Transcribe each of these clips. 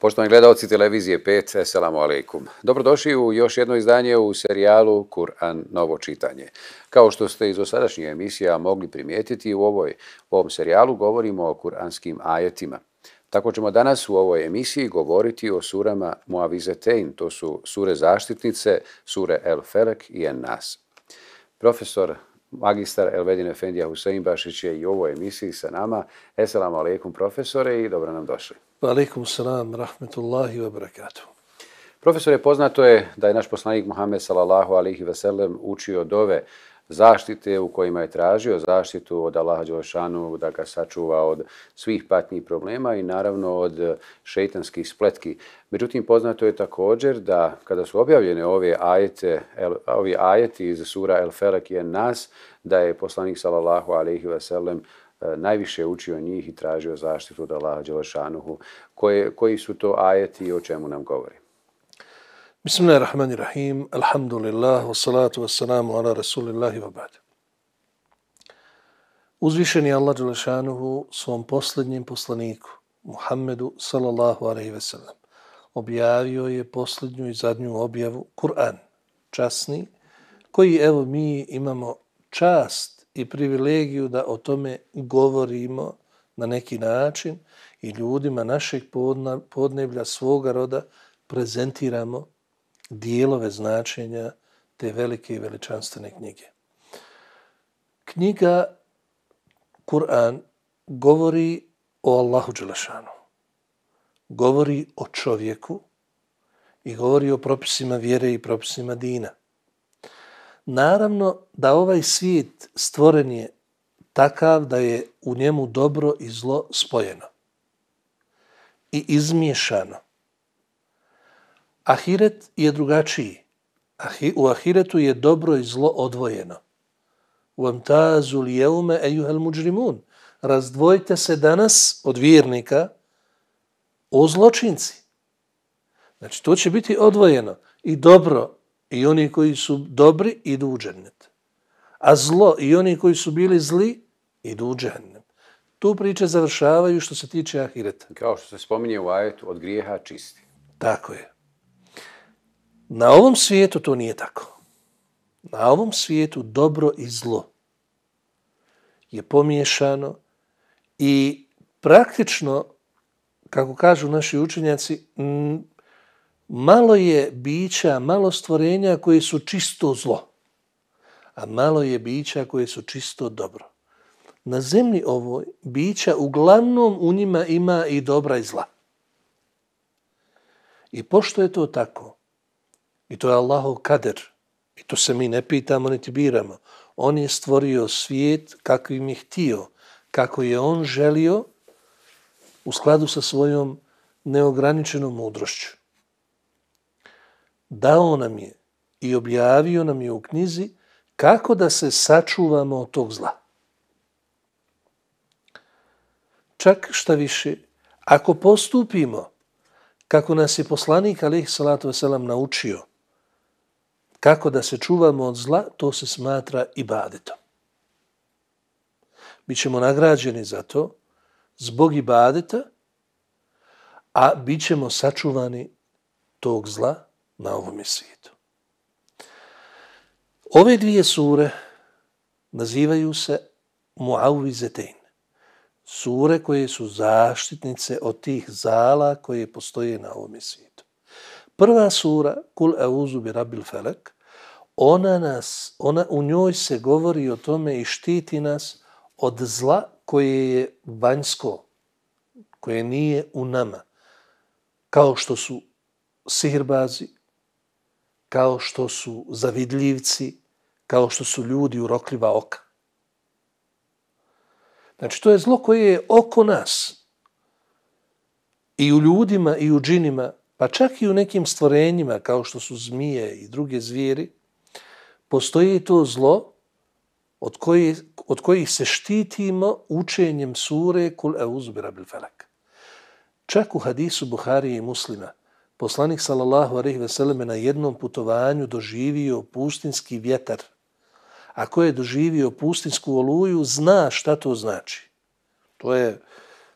Poštovani gledalci Televizije 5, assalamu alaikum. Dobrodošli u još jedno izdanje u serijalu Kur'an novo čitanje. Kao što ste iz osadašnje emisije mogli primijetiti, u, ovoj, u ovom serijalu govorimo o kuranskim ajetima. Tako ćemo danas u ovoj emisiji govoriti o surama Muavizetein, to su sure zaštitnice, sure El Felek i En Nas. Profesor magistar Elvedin Efendija Husein Bašić je i u ovoj emisiji sa nama. Esselamu alaikum profesore i dobro nam došli. Aleikum salam, rahmetullahi wa barakatuh. Profesor je poznato je da je naš poslanik Muhammed sallallahu alihi veselem učio dove zaštite u kojima je tražio zaštitu od Allaha Đelešanu da ga sačuva od svih patnjih problema i naravno od šeitanskih spletki. Međutim, poznato je također da kada su objavljene ove ajete, el, ovi ajeti iz sura El Felak je nas, da je poslanik sallallahu alihi veselem učio E, najviše učio njih i tražio zaštitu od Allaha Đelešanuhu. Koji su to ajeti i o čemu nam govori? Bismillahirrahmanirrahim, alhamdulillah, wassalatu wassalamu ala rasulillahi wa ba'da. Uzvišen je Allah Đelešanuhu svom posljednjem poslaniku, Muhammedu sallallahu alaihi ve sellem, objavio je posljednju i zadnju objavu, Kur'an, časni, koji evo mi imamo čast i privilegiju da o tome govorimo na neki način i ljudima našeg podneblja, svoga roda, prezentiramo dijelove značenja te velike i veličanstvene knjige. Knjiga Kur'an govori o Allahu Đelešanu, govori o čovjeku i govori o propisima vjere i propisima dina. Naravno da ovaj svijet stvoren je takav da je u njemu dobro i zlo spojeno i izmiješano. Ahiret je drugačiji. U Ahiretu je dobro i zlo odvojeno. وَمْتَازُ الْيَوْمَ أَيُّهَ الْمُجْرِمُونَ Razdvojite se danas od vjernika o zločinci. Znači, to će biti odvojeno. I dobro i oni koji su dobri idu u džennet. A zlo i oni koji su bili zli idu u džennet. Tu priče završavaju što se tiče ahireta. Kao što se spominje u ajetu, od grijeha čisti. Tako je. Na ovom svijetu to nije tako. Na ovom svijetu dobro i zlo je pomiješano i praktično, kako kažu naši učenjaci, malo je bića, malo stvorenja koje su čisto zlo, a malo je bića koje su čisto dobro. Na zemlji ovoj bića uglavnom u njima ima i dobra i zla. I pošto je to tako, i to je Allahov kader, i to se mi ne pitamo, ne ti biramo, on je stvorio svijet kako im je htio, kako je on želio, u skladu sa svojom neograničenom mudrošću dao nam je i objavio nam je u knjizi kako da se sačuvamo od tog zla. Čak šta više, ako postupimo kako nas je poslanik Alih Salatu Veselam naučio kako da se čuvamo od zla, to se smatra i Mi ćemo nagrađeni za to zbog ibadeta, a bićemo sačuvani tog zla na ovom svijetu. Ove dvije sure nazivaju se Muawizetein. Sure koje su zaštitnice od tih zala koje postoje na ovom svijetu. Prva sura, Kul Euzu bi Rabil Felek, ona nas, ona, u njoj se govori o tome i štiti nas od zla koje je vanjsko, koje nije u nama, kao što su sihirbazi, kao što su zavidljivci, kao što su ljudi urokljiva oka. Znači, to je zlo koje je oko nas. I u ljudima, i u džinima, pa čak i u nekim stvorenjima, kao što su zmije i druge zvijeri, postoji to zlo od, koji, od kojih se štitimo učenjem sure kul euzubira bil felak. Čak u hadisu Buhari i muslima, poslanik sallallahu alejhi ve selleme na jednom putovanju doživio pustinski vjetar. A ko je doživio pustinsku oluju, zna šta to znači. To je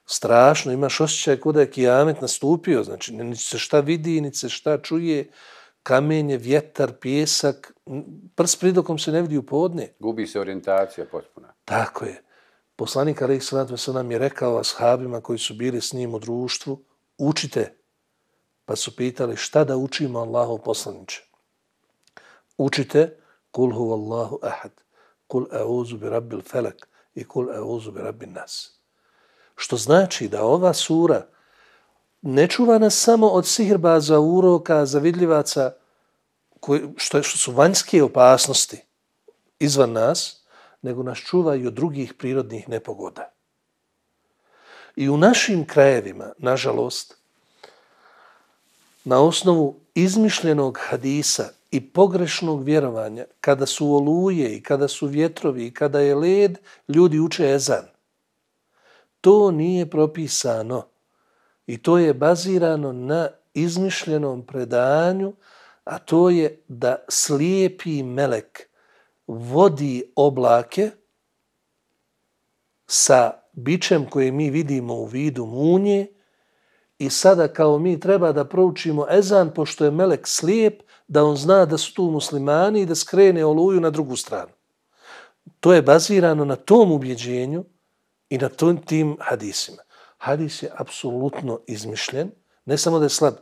strašno, imaš osjećaj kod je kıyamet nastupio, znači ni se šta vidi, ni se šta čuje, kamenje, vjetar, pjesak, prs pridokom se ne vidi u podne. Gubi se orijentacija potpuna. Tako je. Poslanik Alihi Salatu nam je rekao ashabima koji su bili s njim u društvu, učite, pa su pitali šta da učimo Allahu poslaniče. Učite kul huvallahu ahad, kul a'uzu bi rabbil felak i kul a'uzu bi rabbin nas. Što znači da ova sura ne čuva nas samo od sihrba za uroka, zavidljivaca, koji, što, što su vanjske opasnosti izvan nas, nego nas čuva i od drugih prirodnih nepogoda. I u našim krajevima, nažalost, na osnovu izmišljenog hadisa i pogrešnog vjerovanja, kada su oluje i kada su vjetrovi i kada je led, ljudi uče ezan. To nije propisano i to je bazirano na izmišljenom predanju, a to je da slijepi melek vodi oblake sa bičem koje mi vidimo u vidu munje, I sada kao mi treba da proučimo ezan, pošto je melek slijep, da on zna da su tu muslimani i da skrene oluju na drugu stranu. To je bazirano na tom ubjeđenju i na tom tim hadisima. Hadis je apsolutno izmišljen, ne samo da je slab,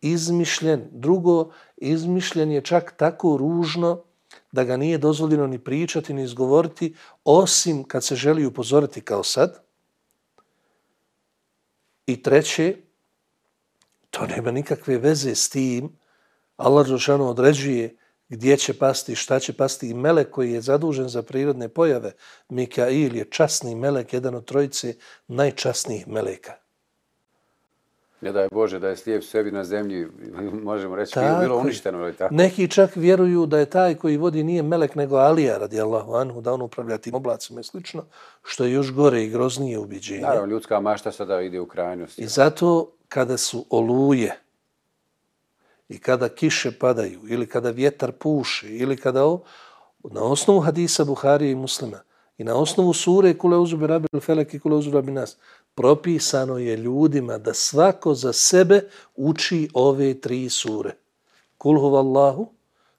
izmišljen. Drugo, izmišljen je čak tako ružno da ga nije dozvoljeno ni pričati, ni izgovoriti, osim kad se želi upozoriti kao sad. I treće, To nema nikakve veze s tim. Allah Žešanu određuje gdje će pasti, šta će pasti. I melek koji je zadužen za prirodne pojave, Mikail je časni melek, jedan od trojice najčasnijih meleka. Ne daj Bože da je slijep sebi na zemlji, možemo reći, tako, bilo uništeno. Ali tako. Neki čak vjeruju da je taj koji vodi nije melek nego Alija, radi Allahu Anhu, da on upravlja tim oblacima i slično, što je još gore i groznije ubiđenje. Naravno, ljudska mašta sada ide u krajnosti. I zato kada su oluje i kada kiše padaju ili kada vjetar puše ili kada o, na osnovu hadisa Buhari i muslima i na osnovu sure kule uzubi rabi il felek i kule uzubi rabi nas, propisano je ljudima da svako za sebe uči ove tri sure. Kul huvallahu,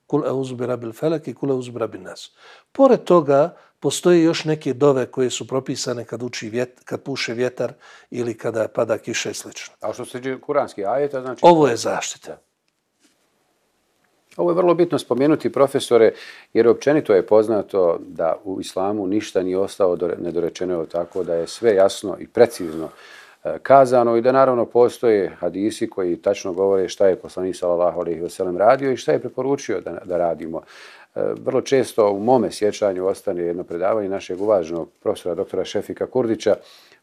kul euzubi rabi il felek i kule uzubi rabi nas. Pored toga, Postoje još neke dove koje su propisane kad, uči vjet, kad puše vjetar ili kada pada kiša i slično. A što se tiče kuranski ajeta, znači... Ovo je zaštita. Ovo je vrlo bitno spomenuti, profesore, jer općenito je poznato da u islamu ništa nije ostalo nedorečeno tako da je sve jasno i precizno e, kazano i da naravno postoje hadisi koji tačno govore šta je poslanik sallallahu alejhi ve sellem radio i šta je preporučio da da radimo. Vrlo često u mome sjećanju ostane jedno predavanje našeg uvaženog profesora doktora Šefika Kurdića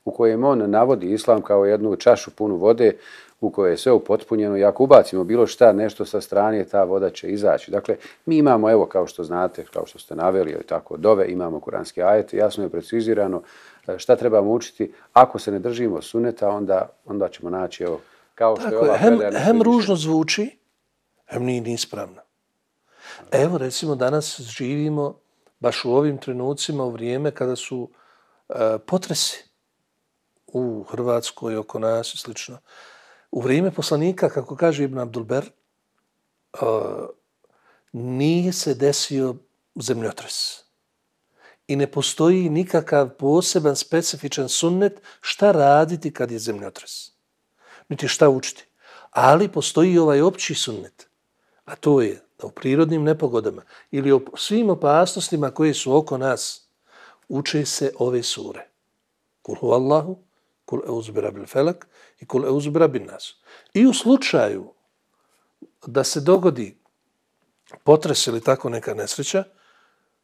u kojem on navodi islam kao jednu čašu punu vode u kojoj je sve upotpunjeno i ako ubacimo bilo šta, nešto sa strane, ta voda će izaći. Dakle, mi imamo, evo kao što znate, kao što ste naveli, tako, dove, imamo kuranski ajet, jasno je precizirano e, šta trebamo učiti. Ako se ne držimo suneta, onda, onda ćemo naći, evo, kao tako što je ova je, hem, hem ružno zvuči, hem nije ispravno. Evo, recimo, danas živimo baš u ovim trenucima u vrijeme kada su e, potresi u Hrvatskoj, oko nas i slično. U vrijeme poslanika, kako kaže Ibn Abdulber, uh, nije se desio zemljotres. I ne postoji nikakav poseban, specifičan sunnet šta raditi kad je zemljotres. Niti šta učiti. Ali postoji ovaj opći sunnet. A to je da u prirodnim nepogodama ili o svim opasnostima koje su oko nas, uče se ove sure. Kul hu Allahu, kul euzbira bil felak i kul euzbira bin nas. I u slučaju da se dogodi potres ili tako neka nesreća,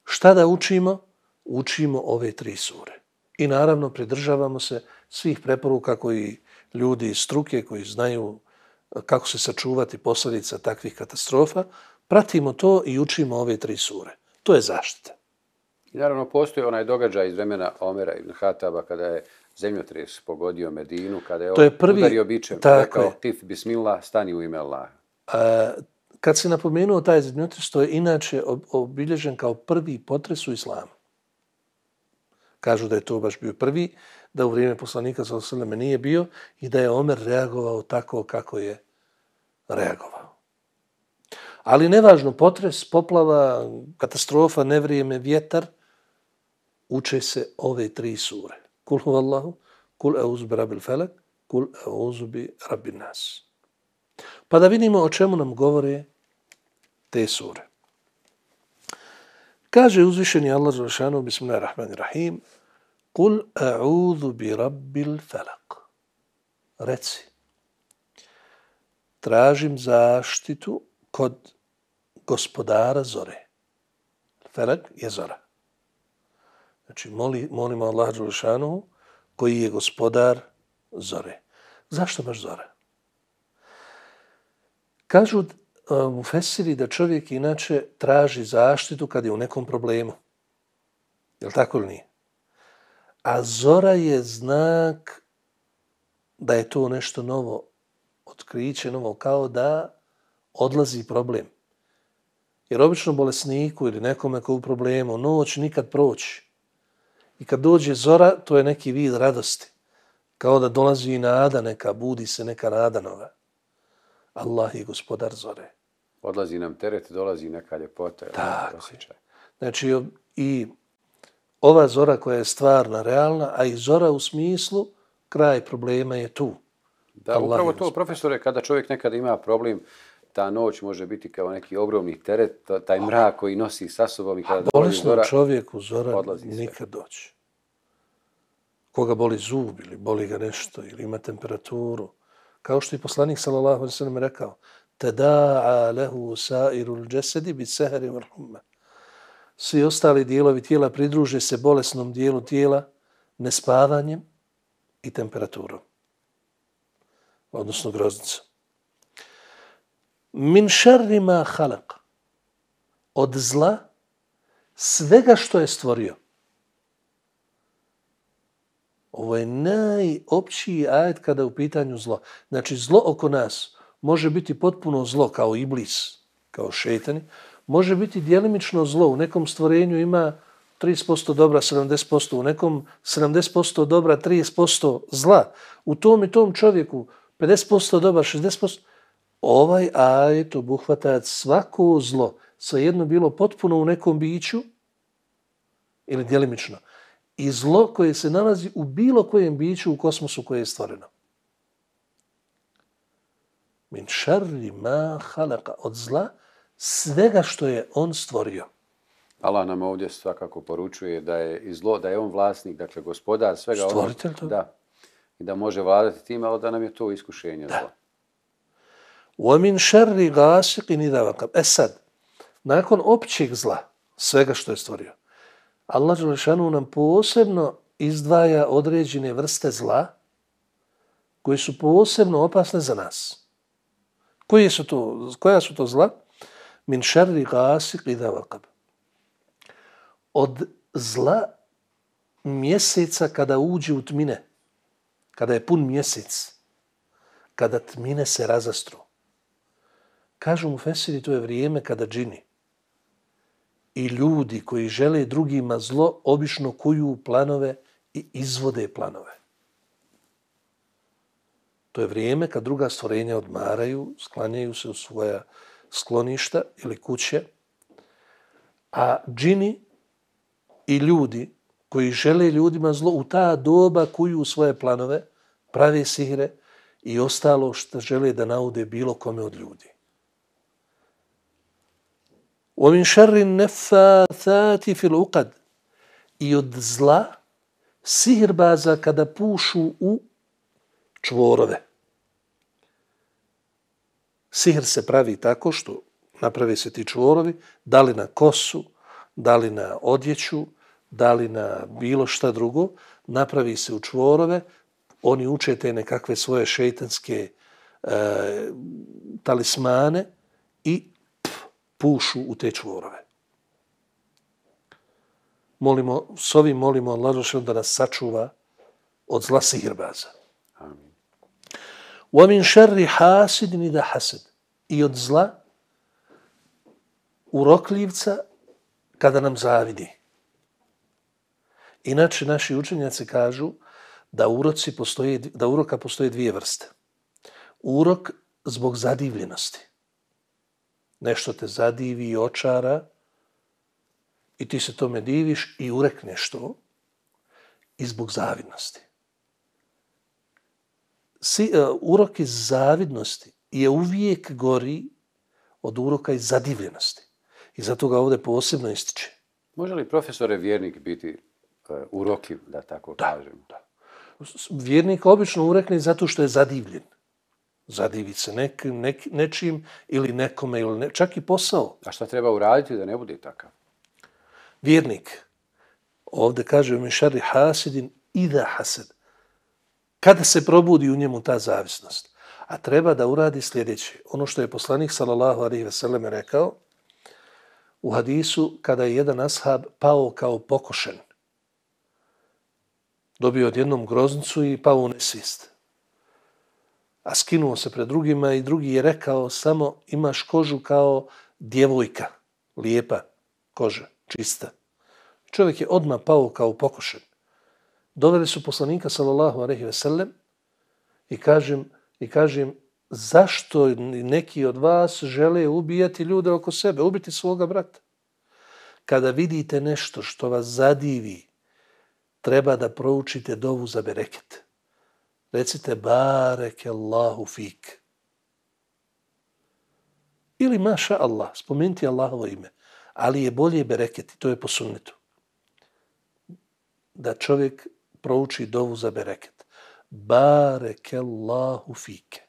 šta da učimo? Učimo ove tri sure. I naravno, pridržavamo se svih preporuka koji ljudi iz struke, koji znaju kako se sačuvati posljedica takvih katastrofa, pratimo to i učimo ove tri sure. To je zaštita. Naravno, postoji onaj događaj iz vremena Omera ibn Hataba kada je zemljotres pogodio Medinu, kada je, to je prvi, udario bičem, rekao, je. tif bismillah, stani u ime Allah. A, e, kad si napomenuo taj zemljotres, to je inače obilježen kao prvi potres u islamu. Kažu da je to baš bio prvi, da u vrijeme poslanika sa osrljama nije bio i da je Omer reagovao tako kako je reagovao. Ali nevažno, potres, poplava, katastrofa, nevrijeme, vjetar, uče se ove tri sure. Kul hu Allahu, kul euzubi rabil felek, kul euzubi rabin nas. Pa da vidimo o čemu nam govore te sure. Kaže uzvišeni Allah za rašanu, bismillah rahman rahim, kul euzubi rabil felek. Reci, tražim zaštitu kod gospodara zore. Ferak je zora. Znači, moli, molimo Allah Đulšanu koji je gospodar zore. Zašto baš zora? Kažu u uh, Fesiri da čovjek inače traži zaštitu kad je u nekom problemu. Je li tako ili nije? A zora je znak da je to nešto novo otkriće, novo kao da odlazi problem. Jer obično bolesniku ili nekome ko u problemu, noć nikad proći. I kad dođe zora, to je neki vid radosti. Kao da dolazi i nada neka, budi se neka nada nova. Allah je gospodar zore. Odlazi nam teret, dolazi neka ljepota. Tako je. Znači, i ova zora koja je stvarna, realna, a i zora u smislu, kraj problema je tu. Da, Allah upravo to, profesore, kada čovjek nekada ima problem, ta noć može biti kao neki ogromni teret, taj mrak koji nosi sa sobom i kada dođe Bolesnom zora, čovjeku zora nikad doći. Koga boli zub ili boli ga nešto ili ima temperaturu. Kao što i poslanik sallallahu alejhi ve sellem rekao: "Tada'a lahu sa'irul jasadi bi sahri wal humma." Svi ostali dijelovi tijela pridruže se bolesnom dijelu tijela nespavanjem i temperaturom. Odnosno groznicom min šerri ma halak. Od zla svega što je stvorio. Ovo je najopćiji ajed kada u pitanju zlo. Znači, zlo oko nas može biti potpuno zlo kao iblis, kao šetani. Može biti dijelimično zlo. U nekom stvorenju ima 30% dobra, 70%. U nekom 70% dobra, 30% zla. U tom i tom čovjeku 50% dobra, 60% ovaj ajet obuhvata svako zlo, svejedno bilo potpuno u nekom biću ili djelimično, i zlo koje se nalazi u bilo kojem biću u kosmosu koje je stvoreno. Min šarri ma halaka od zla svega što je on stvorio. Allah nam ovdje svakako poručuje da je i zlo, da je on vlasnik, dakle gospodar svega. Stvoritelj to? Da. I da može vladati tim, ali da nam je to iskušenje da. وَمِنْ شَرِّ غَاسِقِ نِدَوَقَبْ E sad, nakon općeg zla, svega što je stvorio, Allah Đelešanu nam posebno izdvaja određene vrste zla koje su posebno opasne za nas. Koje su to, koja su to zla? Min šerri gasik i davakab. Od zla mjeseca kada uđe u tmine, kada je pun mjesec, kada tmine se razastru. Kažu mu Fesiri, to je vrijeme kada džini i ljudi koji žele drugima zlo, obično kuju planove i izvode planove. To je vrijeme kad druga stvorenja odmaraju, sklanjaju se u svoja skloništa ili kuće, a džini i ljudi koji žele ljudima zlo u ta doba kuju svoje planove, prave sihre i ostalo što žele da naude bilo kome od ljudi. ومن شر النفاثات في العقد i od zla sihirbaza kada pušu u čvorove. Sihr se pravi tako što naprave se ti čvorovi, da li na kosu, da li na odjeću, da li na bilo šta drugo, napravi se u čvorove, oni uče te nekakve svoje šeitanske e, talismane i pušu u te čvorove. Molimo, s ovim molimo Allah da nas sačuva od zla sihirbaza. Wa min šerri hasid ni da hasad. I od zla urokljivca kada nam zavidi. Inače, naši učenjaci kažu da, uroci postoje, da uroka postoje dvije vrste. Urok zbog zadivljenosti nešto te zadivi i očara i ti se tome diviš i urekneš to i zbog zavidnosti. Si, uh, urok iz zavidnosti je uvijek gori od uroka iz zadivljenosti. I zato ga ovdje posebno ističe. Može li profesore vjernik biti uh, urokiv, da tako da, kažem? Da. Vjernik obično urekne zato što je zadivljen zadivit se nekim, nek, nečim ili nekome, ili ne, čak i posao. A šta treba uraditi da ne bude takav? Vjernik. Ovde kaže u mišari hasidin ida hased. Kada se probudi u njemu ta zavisnost? A treba da uradi sljedeće. Ono što je poslanik sallallahu alaihi ve selleme rekao u hadisu kada je jedan ashab pao kao pokošen. Dobio odjednom groznicu i pao u nesvijest a skinuo se pred drugima i drugi je rekao samo imaš kožu kao djevojka, lijepa koža, čista. Čovjek je odma pao kao pokošen. Doveli su poslanika sallallahu alejhi ve sellem i kažem i kažem zašto neki od vas žele ubijati ljude oko sebe, ubiti svoga brata? Kada vidite nešto što vas zadivi, treba da proučite dovu za bereket recite bareke Allahu fik. Ili maša Allah, spomenuti Allahovo ime. Ali je bolje bereketi, to je po sunnetu. Da čovjek prouči dovu za bereket. Bareke Allahu fike.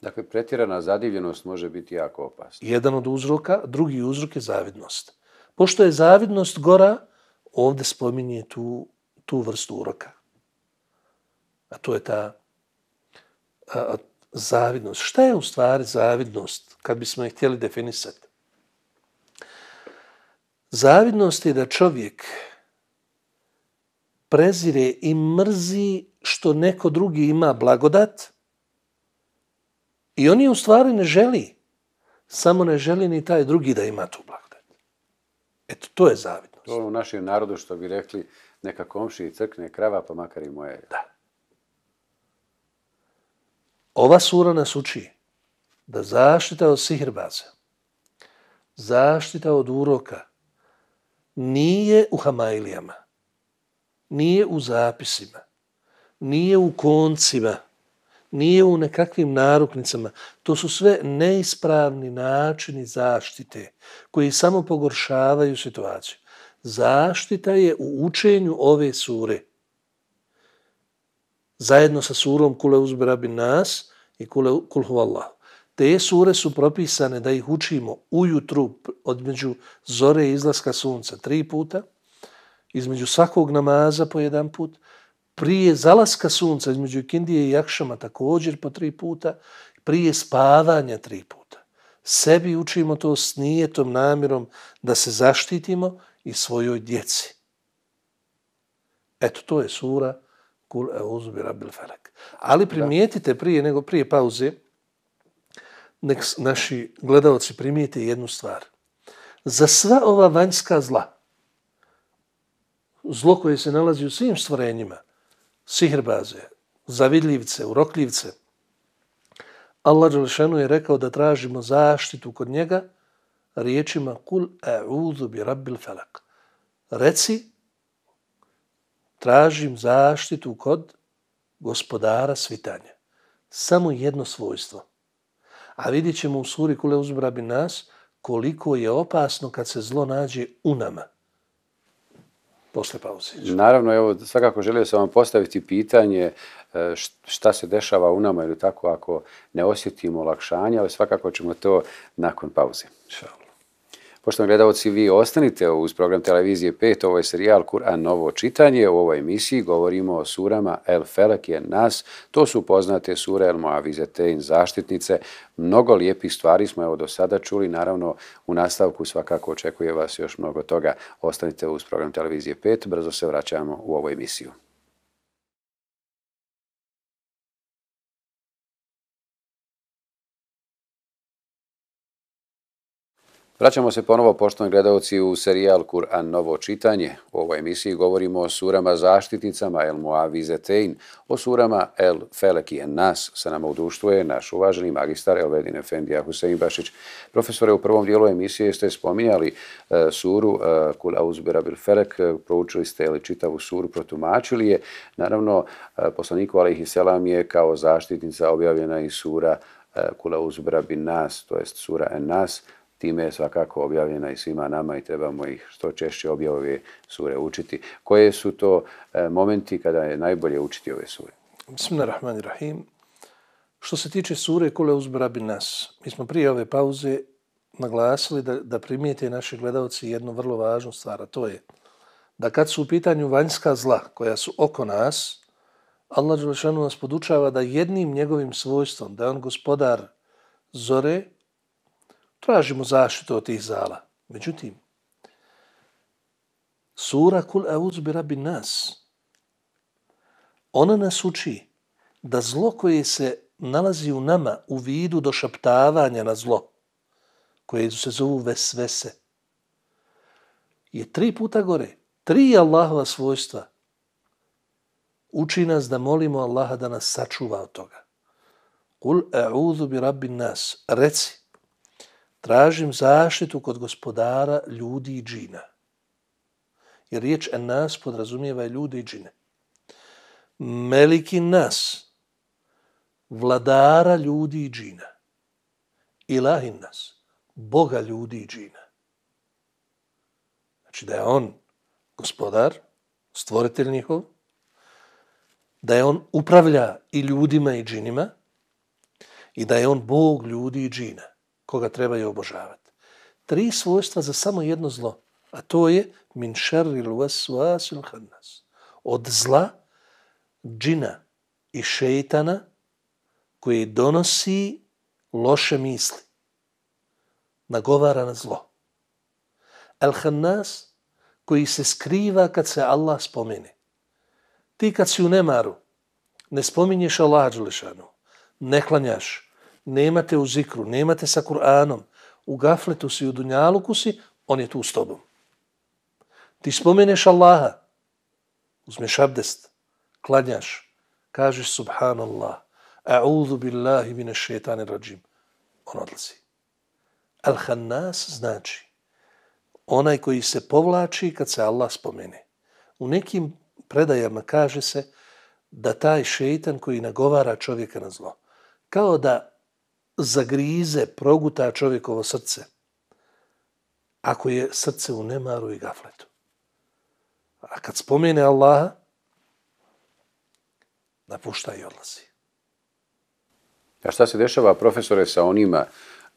Dakle, pretjerana zadivljenost može biti jako opasna. Jedan od uzroka, drugi uzrok je zavidnost. Pošto je zavidnost gora, ovdje spominje tu, tu vrstu uroka a to je ta a, a, zavidnost. Šta je u stvari zavidnost, kad bismo je htjeli definisati? Zavidnost je da čovjek prezire i mrzi što neko drugi ima blagodat i oni u stvari ne želi, samo ne želi ni taj drugi da ima tu blagodat. Eto, to je zavidnost. To je u našem narodu što bi rekli neka komši i crkne krava, pa makar i moje. Da. Ova sura nas uči da zaštita od sihrbaza, zaštita od uroka, nije u hamailijama, nije u zapisima, nije u koncima, nije u nekakvim naruknicama. To su sve neispravni načini zaštite koji samo pogoršavaju situaciju. Zaštita je u učenju ove sure – zajedno sa surom Kule uzbrabi nas i Kule kulhu Allah. Te sure su propisane da ih učimo ujutru odmeđu zore i izlaska sunca tri puta, između svakog namaza po jedan put, prije zalaska sunca između kindije i jakšama također po tri puta, prije spavanja tri puta. Sebi učimo to s nijetom namirom da se zaštitimo i svojoj djeci. Eto, to je sura kul e uzubi rabil felek. Ali primijetite prije nego prije pauze, nek naši gledalci primijete jednu stvar. Za sva ova vanjska zla, zlo koje se nalazi u svim stvorenjima, sihrbaze, zavidljivce, urokljivce, Allah Đelšanu je rekao da tražimo zaštitu kod njega riječima kul e uzubi rabil felek. Reci, tražim zaštitu kod gospodara svitanja. Samo jedno svojstvo. A vidjet ćemo u suri kule uzbrabi nas koliko je opasno kad se zlo nađe u nama. Posle pauze. Naravno, evo, svakako želio sam vam postaviti pitanje e, šta se dešava u nama ili tako ako ne osjetimo lakšanje, ali svakako ćemo to nakon pauze. Šalim. Poštovani gledalci, vi ostanite uz program Televizije 5, ovo je serijal Kur'an Novo čitanje. U ovoj emisiji govorimo o surama El Felak je nas, to su poznate sure El Moavize Tein, zaštitnice. Mnogo lijepih stvari smo evo do sada čuli, naravno u nastavku svakako očekuje vas još mnogo toga. Ostanite uz program Televizije 5, brzo se vraćamo u ovu emisiju. Vraćamo se ponovo, poštovni gledalci, u serijal Kur'an Novo čitanje. U ovoj emisiji govorimo o surama zaštitnicama El Muavi Zetein, o surama El Felek i Nas. Sa nama u društvu je naš uvaženi magistar Elvedin Efendija Husein Bašić. Profesore, u prvom dijelu emisije ste spominjali e, suru e, Kul Auzbira Bil Felek, e, proučili ste ili čitavu suru, protumačili je. Naravno, e, poslaniku Alihi Selam je kao zaštitnica objavljena i sura e, Kula Uzbira Bin Nas, to jest sura En Nas, time je svakako objavljena i svima nama i trebamo ih što češće objavove sure učiti. Koje su to e, momenti kada je najbolje učiti ove sure? Bismillahirrahmanirrahim. Što se tiče sure Kule uzbra bi nas, mi smo prije ove pauze naglasili da, da primijete naši gledalci jednu vrlo važnu stvar, a to je da kad su u pitanju vanjska zla koja su oko nas, Allah Đelešanu nas podučava da jednim njegovim svojstvom, da on gospodar zore, tražimo zaštitu od tih zala. Međutim, sura kul euzbi rabi nas, ona nas uči da zlo koje se nalazi u nama u vidu došaptavanja na zlo, koje se zovu vesvese, je tri puta gore. Tri Allahova svojstva uči nas da molimo Allaha da nas sačuva od toga. Kul e'udhu bi rabbi nas. Reci, tražim zaštitu kod gospodara ljudi i džina. Jer riječ en nas podrazumijeva ljudi i džine. Meliki nas, vladara ljudi i džina. Ilahin nas, Boga ljudi i džina. Znači da je on gospodar, stvoritelj njihov, da je on upravlja i ljudima i džinima i da je on Bog ljudi i džina koga trebaju obožavati. Tri svojstva za samo jedno zlo, a to je min šerril vasvasil hannas. Od zla, džina i šeitana koji donosi loše misli. Nagovara na zlo. El hannas koji se skriva kad se Allah spomene. Ti kad si u nemaru, ne spominješ Allah Đelešanu, ne klanjaš, nemate u zikru, nemate sa Kur'anom, u gafletu si, u dunjaluku si, on je tu s tobom. Ti spomeneš Allaha, uzmeš abdest, klanjaš, kažeš subhanallah, a'udhu billahi mine šetane rađim, on odlazi. Al-Hannas znači onaj koji se povlači kad se Allah spomene. U nekim predajama kaže se da taj šeitan koji nagovara čovjeka na zlo, kao da zagrize, proguta čovjekovo srce, ako je srce u nemaru i gafletu. A kad spomene Allaha, napušta i odlazi. A šta se dešava, profesore, sa onima,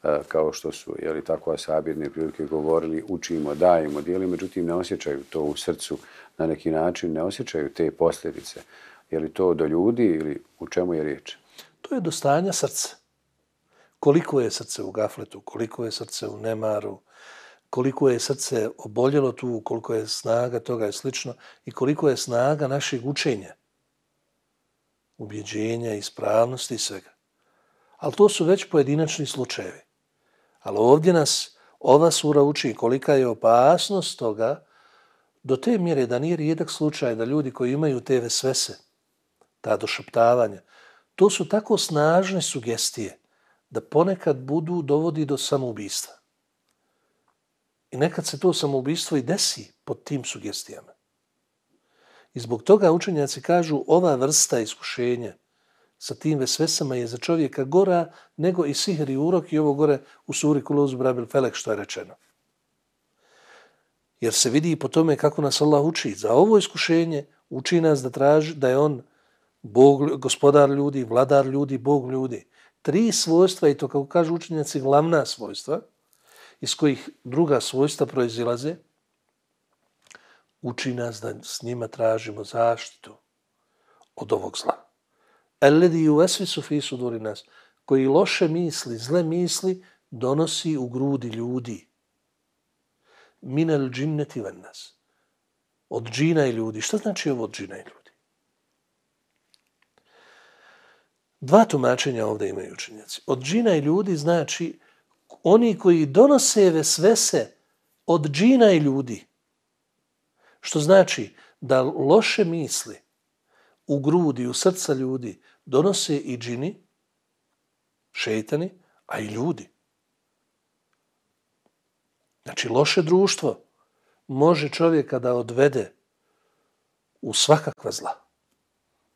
e, kao što su, je li tako, asabirne prilike govorili, učimo, dajemo, dijeli, međutim, ne osjećaju to u srcu na neki način, ne osjećaju te posljedice. Je li to do ljudi ili u čemu je riječ? To je do stanja srca koliko je srce u gafletu, koliko je srce u nemaru, koliko je srce oboljelo tu, koliko je snaga toga je slično i koliko je snaga našeg učenja, ubjeđenja, ispravnosti i svega. Ali to su već pojedinačni slučajevi. Ali ovdje nas ova sura uči kolika je opasnost toga do te mjere da nije rijedak slučaj da ljudi koji imaju te svese, ta došaptavanja, to su tako snažne sugestije – da ponekad budu dovodi do samoubistva. I nekad se to samoubistvo i desi pod tim sugestijama. I zbog toga učenjaci kažu ova vrsta iskušenja sa tim vesvesama je za čovjeka gora nego i sihri urok i ovo gore u suri Kuluz Brabil Felek što je rečeno. Jer se vidi i po tome kako nas Allah uči. Za ovo iskušenje uči nas da traži da je on Bog, gospodar ljudi, vladar ljudi, Bog ljudi tri svojstva, i to kako kažu učenjaci, glavna svojstva, iz kojih druga svojstva proizilaze, uči nas da s njima tražimo zaštitu od ovog zla. Eledi u esvi sufi su duri nas, koji loše misli, zle misli, donosi u grudi ljudi. Minel džinne ti ven nas. Od džina i ljudi. Šta znači ovo od džina i ljudi? Dva tumačenja ovdje imaju učenjaci. Od džina i ljudi znači oni koji donose sve vesvese od džina i ljudi. Što znači da loše misli u grudi, u srca ljudi donose i džini, šeitani, a i ljudi. Znači, loše društvo može čovjeka da odvede u svakakva zla.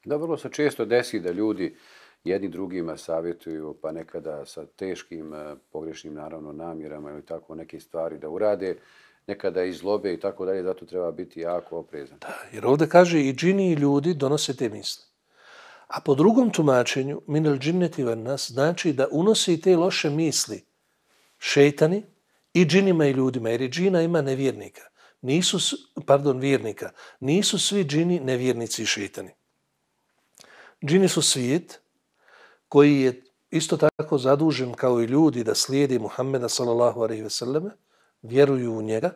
Da, vrlo se često desi da ljudi jedni drugima savjetuju, pa nekada sa teškim, eh, pogrešnim naravno namjerama ili tako neke stvari da urade, nekada i zlobe i tako dalje, zato treba biti jako oprezan. Da, jer ovdje kaže i džini i ljudi donose te misli. A po drugom tumačenju, minel džinneti nas, znači da unose i te loše misli šeitani i džinima i ljudima, jer i džina ima nevjernika. Nisu, pardon, vjernika. Nisu svi džini nevjernici i šeitani. Džini su svijet, koji je isto tako zadužen kao i ljudi da slijedi Muhammeda sallallahu alejhi ve selleme, vjeruju u njega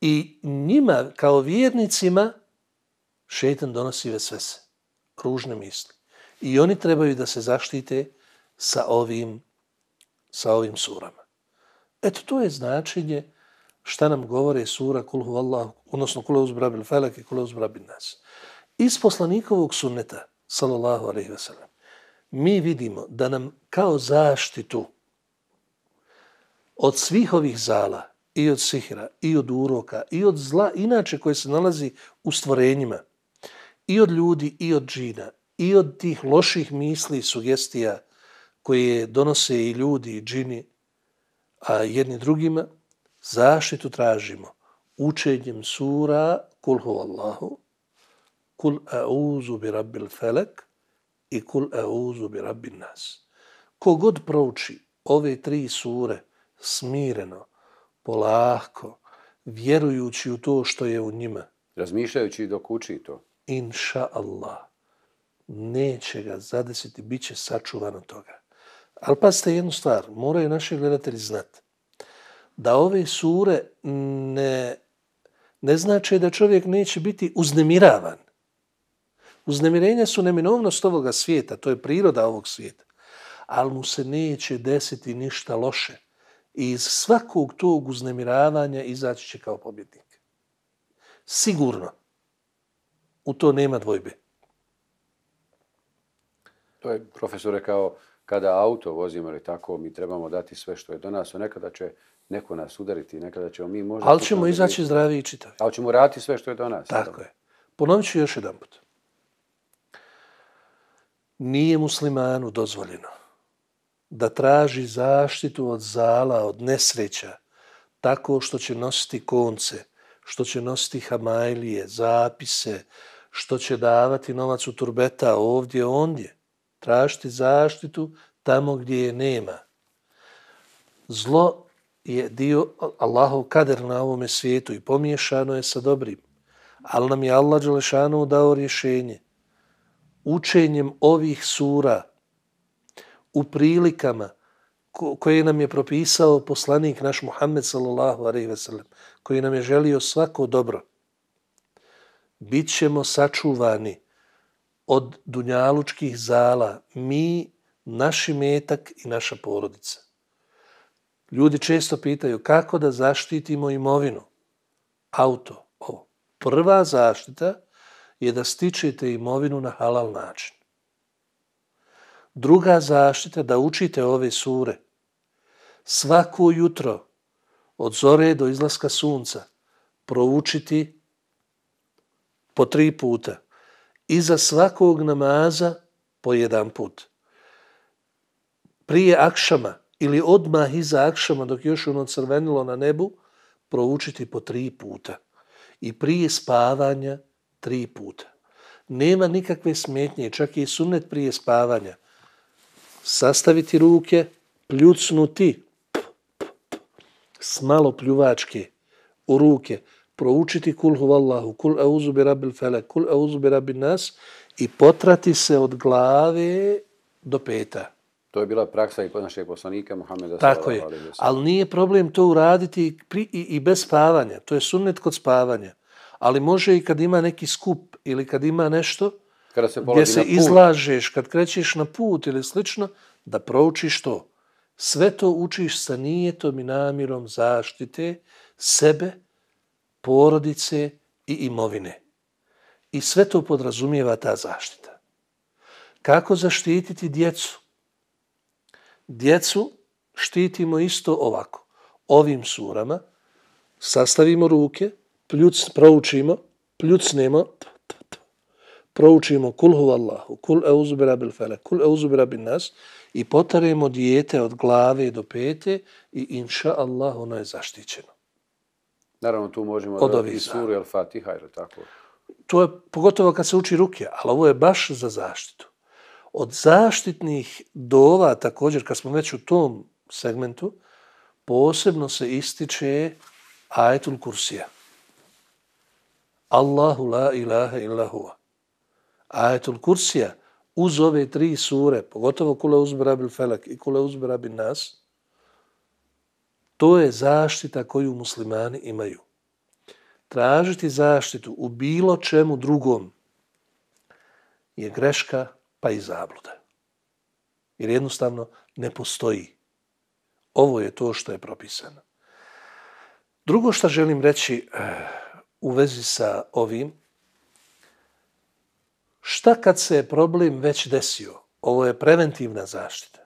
i njima kao vjernicima šejtan donosi vesvese, ružne misli. I oni trebaju da se zaštite sa ovim, sa ovim surama. Eto, to je značenje šta nam govori sura Kulhu Allah, odnosno Kulhu Uzbrabil Felak i Kulhu Uzbrabil Nas. Iz poslanikovog sunneta, sallallahu alejhi ve sellem, mi vidimo da nam kao zaštitu od svih ovih zala i od sihra i od uroka i od zla inače koje se nalazi u stvorenjima i od ljudi i od džina i od tih loših misli i sugestija koje donose i ljudi i džini a jedni drugima zaštitu tražimo učenjem sura kul huvallahu kul a'uzu bi rabbil felek i kul euzu bi rabbi nas. Kogod prouči ove tri sure smireno, polahko, vjerujući u to što je u njima. Razmišljajući dok uči to. Inša Allah. Neće ga zadesiti, bit će sačuvano toga. Ali pazite jednu stvar, moraju naši gledatelji znati da ove sure ne, ne znače da čovjek neće biti uznemiravan. Uznemirenja su neminovnost ovoga svijeta, to je priroda ovog svijeta, ali mu se neće desiti ništa loše. I iz svakog tog uznemiravanja izaći će kao pobjednik. Sigurno. U to nema dvojbe. To je profesor rekao, kada auto vozimo ili tako, mi trebamo dati sve što je do nas, nekada će neko nas udariti, nekada ćemo mi možda... Ali ćemo izaći zdravi i čitavi. Ali ćemo raditi sve što je do nas. Tako je. Ponovit ću još jedan put nije muslimanu dozvoljeno da traži zaštitu od zala, od nesreća, tako što će nositi konce, što će nositi hamajlije, zapise, što će davati novac u turbeta ovdje, ondje. Tražiti zaštitu tamo gdje je nema. Zlo je dio Allahov kader na ovome svijetu i pomiješano je sa dobrim. Ali nam je Allah Đelešanu dao rješenje učenjem ovih sura u prilikama koje nam je propisao poslanik naš Muhammed sallallahu alejhi ve sellem koji nam je želio svako dobro bit ćemo sačuvani od dunjalučkih zala mi naš imetak i naša porodica ljudi često pitaju kako da zaštitimo imovinu auto ovo prva zaštita je da stičete imovinu na halal način. Druga zaštita da učite ove sure svako jutro od zore do izlaska sunca proučiti po tri puta i za svakog namaza po jedan put. Prije akšama ili odmah iza akšama dok još ono crvenilo na nebu proučiti po tri puta i prije spavanja tri puta. Nema nikakve smetnje, čak i sunet prije spavanja. Sastaviti ruke, pljucnuti, p, p, p, s malo pljuvačke u ruke, proučiti kul huvallahu, kul euzubi rabil fele, kul euzubi rabil nas i potrati se od glave do peta. To je bila praksa i našeg poslanika Muhammeda. Tako je, ali nije problem to uraditi i bez spavanja. To je sunnet kod spavanja ali može i kad ima neki skup ili kad ima nešto Kada se gdje se izlažeš, kad krećeš na put ili slično, da proučiš to. Sve to učiš sa nijetom i namirom zaštite sebe, porodice i imovine. I sve to podrazumijeva ta zaštita. Kako zaštititi djecu? Djecu štitimo isto ovako. Ovim surama sastavimo ruke, pljuc, proučimo, pljucnemo, nema, proučimo kul huva Allahu, kul euzubira bil fele, kul euzubira bil nas i potaremo dijete od glave do pete i inša Allah ono je zaštićeno. Naravno tu možemo od ovih suri al fatiha ili tako. To je pogotovo kad se uči ruke, ali ovo je baš za zaštitu. Od zaštitnih dova također, kad smo već u tom segmentu, posebno se ističe ajetul kursija. Allahu la ilaha illa huwa. Ajetul Kursija uz ove tri sure, pogotovo kule uzbra bil felak i kule uzbra bil nas, to je zaštita koju muslimani imaju. Tražiti zaštitu u bilo čemu drugom je greška pa i zabluda. Jer jednostavno ne postoji. Ovo je to što je propisano. Drugo što želim reći, eh, u vezi sa ovim, šta kad se je problem već desio? Ovo je preventivna zaštita.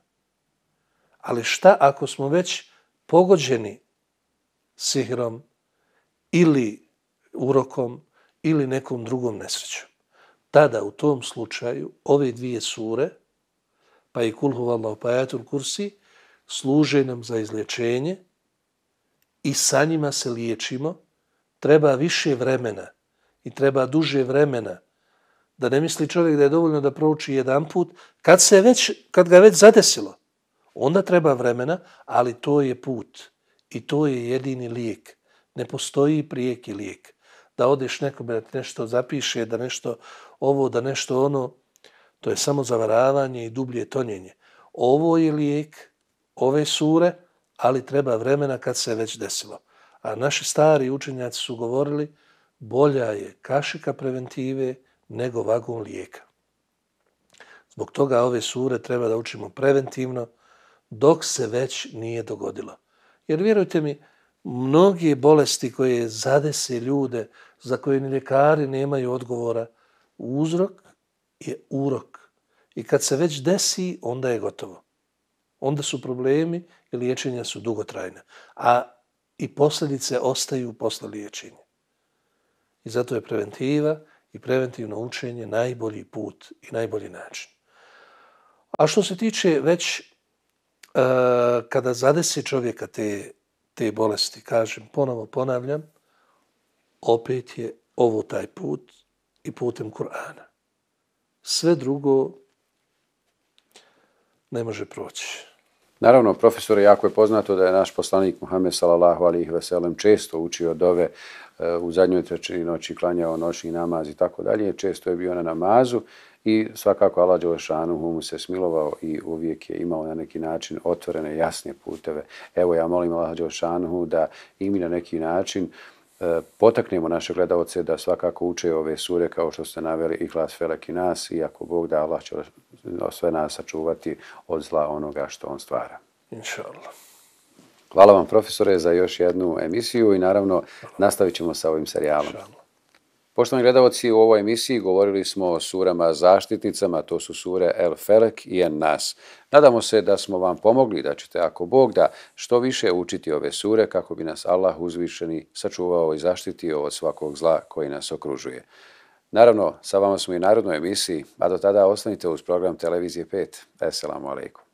Ali šta ako smo već pogođeni sihrom ili urokom ili nekom drugom nesrećom? Tada u tom slučaju ove dvije sure, pa i kulhu vallahu pa ajatul kursi, služe nam za izlječenje i sa njima se liječimo – treba više vremena i treba duže vremena da ne misli čovjek da je dovoljno da prouči jedan put, kad, se već, kad ga već zadesilo, onda treba vremena, ali to je put i to je jedini lijek. Ne postoji prijeki lijek. Da odeš nekome da ti nešto zapiše, da nešto ovo, da nešto ono, to je samo zavaravanje i dublje tonjenje. Ovo je lijek, ove sure, ali treba vremena kad se već desilo. A naši stari učenjaci su govorili bolja je kašika preventive nego vagon lijeka. Zbog toga ove sure treba da učimo preventivno dok se već nije dogodilo. Jer vjerujte mi, mnogi bolesti koje zadese ljude za koje ni ljekari nemaju odgovora, uzrok je urok. I kad se već desi, onda je gotovo. Onda su problemi i liječenja su dugotrajne. A i posljedice ostaju posle liječenja. I zato je preventiva i preventivno učenje najbolji put i najbolji način. A što se tiče već uh, kada zadesi čovjeka te, te bolesti, kažem, ponovo ponavljam, opet je ovo taj put i putem Kur'ana. Sve drugo ne može proći. Naravno, profesore, jako je poznato da je naš poslanik Muhammed sallallahu alihi veselem često učio dove e, u zadnjoj trećini noći, klanjao noćni namaz i tako dalje. Često je bio na namazu i svakako Allah Đelešanu mu se smilovao i uvijek je imao na neki način otvorene, jasne puteve. Evo ja molim Allah Đelešanu da i mi na neki način uh, E, potaknemo naše gledalce da svakako uče ove sure kao što ste naveli i glas Felek i nas i ako Bog da Allah će sve nas sačuvati od zla onoga što on stvara. Inša Hvala vam profesore za još jednu emisiju i naravno nastavit ćemo sa ovim serijalom. Inša Poštovani gledavoci, u ovoj emisiji govorili smo o surama zaštitnicama, to su sure El Felek i En Nas. Nadamo se da smo vam pomogli da ćete, ako Bog da, što više učiti ove sure kako bi nas Allah uzvišeni sačuvao i zaštitio od svakog zla koji nas okružuje. Naravno, sa vama smo i narodnoj emisiji, a do tada ostanite uz program Televizije 5. Esselamu alaikum.